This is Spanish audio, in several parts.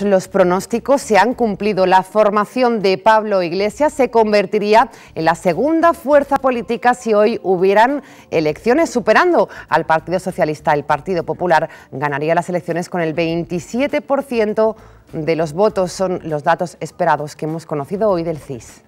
Los pronósticos se han cumplido. La formación de Pablo Iglesias se convertiría en la segunda fuerza política si hoy hubieran elecciones, superando al Partido Socialista. El Partido Popular ganaría las elecciones con el 27% de los votos. Son los datos esperados que hemos conocido hoy del CIS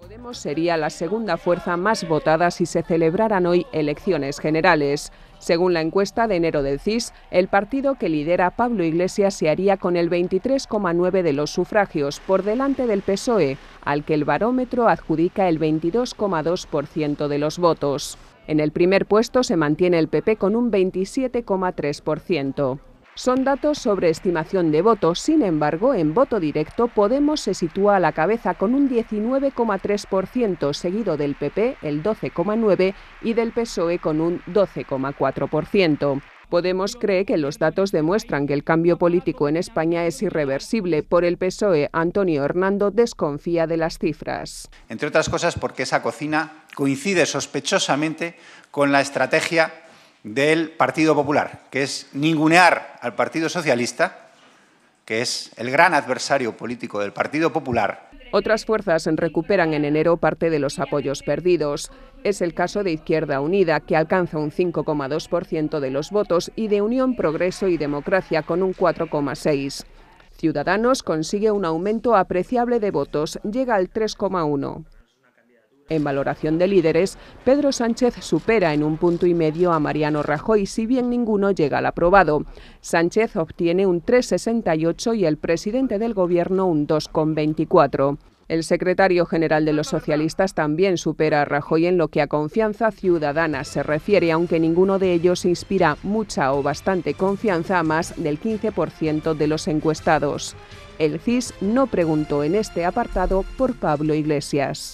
Podemos sería la segunda fuerza más votada si se celebraran hoy elecciones generales. Según la encuesta de enero del CIS, el partido que lidera Pablo Iglesias se haría con el 23,9 de los sufragios, por delante del PSOE, al que el barómetro adjudica el 22,2% de los votos. En el primer puesto se mantiene el PP con un 27,3%. Son datos sobre estimación de votos, sin embargo, en voto directo Podemos se sitúa a la cabeza con un 19,3%, seguido del PP, el 12,9%, y del PSOE con un 12,4%. Podemos cree que los datos demuestran que el cambio político en España es irreversible. Por el PSOE, Antonio Hernando desconfía de las cifras. Entre otras cosas porque esa cocina coincide sospechosamente con la estrategia del Partido Popular, que es ningunear al Partido Socialista, que es el gran adversario político del Partido Popular. Otras fuerzas recuperan en enero parte de los apoyos perdidos. Es el caso de Izquierda Unida, que alcanza un 5,2% de los votos, y de Unión Progreso y Democracia con un 4,6%. Ciudadanos consigue un aumento apreciable de votos, llega al 3,1%. En valoración de líderes, Pedro Sánchez supera en un punto y medio a Mariano Rajoy, si bien ninguno llega al aprobado. Sánchez obtiene un 3,68 y el presidente del Gobierno un 2,24. El secretario general de los socialistas también supera a Rajoy en lo que a confianza ciudadana se refiere, aunque ninguno de ellos inspira mucha o bastante confianza a más del 15% de los encuestados. El CIS no preguntó en este apartado por Pablo Iglesias.